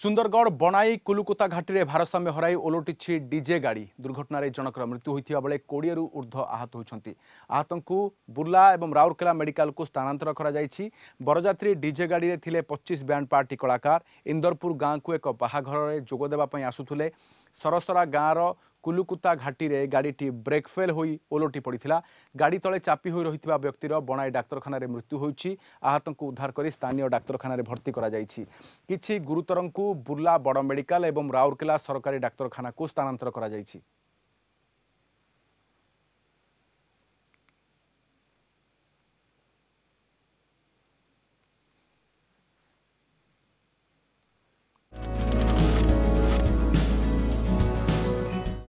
সুন্দরগড় বনাই কুলুকুতা ঘাটিরে ভারসাম্য হরাই ওলটিছি ডিজে গাড়ি দুর্ঘটনায় জনকর মৃত্যু হয়েছে বেড়ে কোড়িয়ে ঊর্ধ্ব আহত হয়েছেন আহতঙ্ বুর্লা এবং রাউরকেলা মেডিকালক স্থানান্তর করা যাইছি বরযাত্রী ডিজে গাড়ি লে পঁচিশ ব্যান্ড পার্টি কলাকার ইন্দরপুর গাঁকু এক বাহাঘরের যোগদেওয়া আসুলে সরসরা গাঁর କୁଲୁକୁତା ଘାଟିରେ ଗାଡ଼ିଟି ବ୍ରେକ୍ ଫେଲ୍ ହୋଇ ଓଲଟି ପଡ଼ିଥିଲା ଗାଡ଼ି ତଳେ ଚାପି ହୋଇ ରହିଥିବା ବ୍ୟକ୍ତିର ବଣାଇ ଡାକ୍ତରଖାନାରେ ମୃତ୍ୟୁ ହୋଇଛି ଆହତଙ୍କୁ ଉଦ୍ଧାର କରି ସ୍ଥାନୀୟ ଡାକ୍ତରଖାନାରେ ଭର୍ତ୍ତି କରାଯାଇଛି କିଛି ଗୁରୁତରଙ୍କୁ ବୁର୍ଲା ବଡ଼ ମେଡିକାଲ ଏବଂ ରାଉରକେଲା ସରକାରୀ ଡାକ୍ତରଖାନାକୁ ସ୍ଥାନାନ୍ତର କରାଯାଇଛି